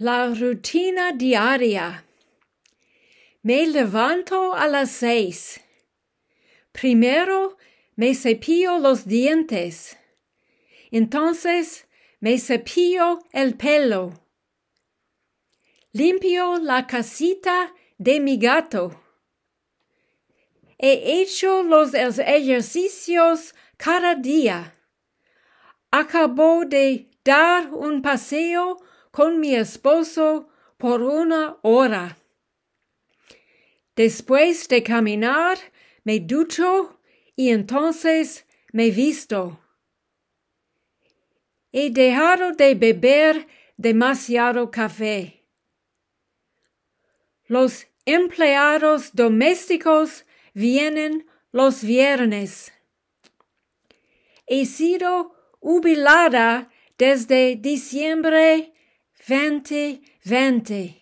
La rutina diaria. Me levanto a las seis. Primero me cepillo los dientes. Entonces me cepillo el pelo. Limpio la casita de mi gato. He hecho los ejercicios cada día. Acabo de dar un paseo con mi esposo por una hora. Después de caminar, me ducho y entonces me visto. He dejado de beber demasiado café. Los empleados domésticos vienen los viernes. He sido jubilada desde diciembre Venti, venti.